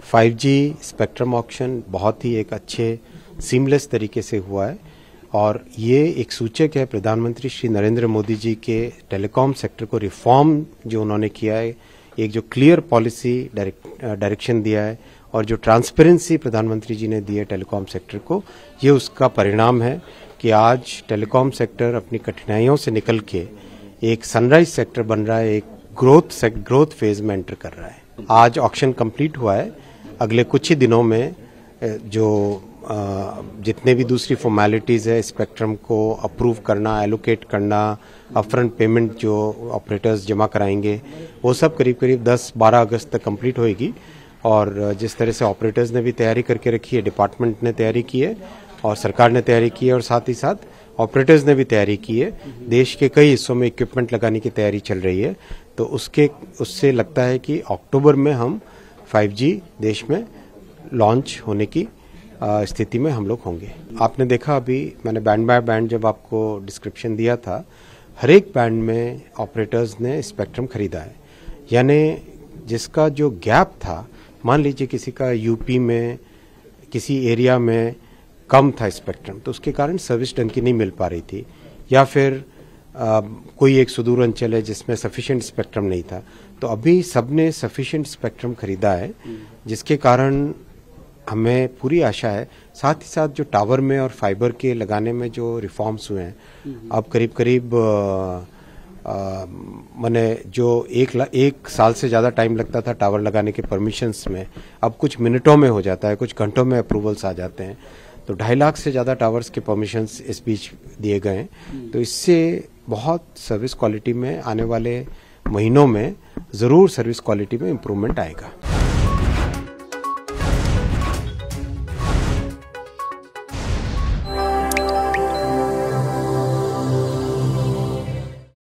5G spectrum auction बहुत ही एक अच्छे सीमलेस तरीके से हुआ है और ये एक सूचक है प्रधानमंत्री श्री नरेंद्र मोदी जी के टेलीकॉम सेक्टर को रिफॉर्म जो उन्होंने किया है एक जो क्लियर पॉलिसी डायरेक्शन दिया है और जो ट्रांसपेरेंसी प्रधानमंत्री जी ने दी है टेलीकॉम सेक्टर को ये उसका परिणाम है कि आज टेलीकॉम सेक्टर अपनी कठिनाइयों से निकल के एक सनराइज सेक्टर बन रहा है एक ग्रोथ से ग्रोथ फेज में एंटर कर रहा है आज ऑक्शन कंप्लीट हुआ है अगले कुछ ही दिनों में जो जितने भी दूसरी फॉर्मेलिटीज़ है स्पेक्ट्रम को अप्रूव करना एलोकेट करना अपफ्रंट पेमेंट जो ऑपरेटर्स जमा कराएंगे वो सब करीब करीब 10-12 अगस्त तक कंप्लीट होएगी और जिस तरह से ऑपरेटर्स ने भी तैयारी करके रखी है डिपार्टमेंट ने तैयारी की है और सरकार ने तैयारी की है और साथ ही साथ ऑपरेटर्स ने भी तैयारी की है देश के कई हिस्सों में इक्विपमेंट लगाने की तैयारी चल रही है तो उसके उससे लगता है कि अक्टूबर में हम 5G देश में लॉन्च होने की स्थिति में हम लोग होंगे आपने देखा अभी मैंने बैंड बाय बैंड जब आपको डिस्क्रिप्शन दिया था हर एक बैंड में ऑपरेटर्स ने स्पेक्ट्रम खरीदा है यानी जिसका जो गैप था मान लीजिए किसी का यूपी में किसी एरिया में कम था स्पेक्ट्रम तो उसके कारण सर्विस टंकी नहीं मिल पा रही थी या फिर कोई एक सुदूर अंचल है जिसमें सफिशेंट स्पेक्ट्रम नहीं था तो अभी सबने सफिशेंट स्पेक्ट्रम खरीदा है जिसके कारण हमें पूरी आशा है साथ ही साथ जो टावर में और फाइबर के लगाने में जो रिफॉर्म्स हुए हैं अब करीब करीब मैंने जो एक ल, एक साल से ज़्यादा टाइम लगता था टावर लगाने के परमिशंस में अब कुछ मिनटों में हो जाता है कुछ घंटों में अप्रूवल्स आ जाते हैं तो ढाई लाख से ज़्यादा टावर्स के परमिशंस इस बीच दिए गए हैं तो इससे बहुत सर्विस क्वालिटी में आने वाले महीनों में ज़रूर सर्विस क्वालिटी में इम्प्रूवमेंट आएगा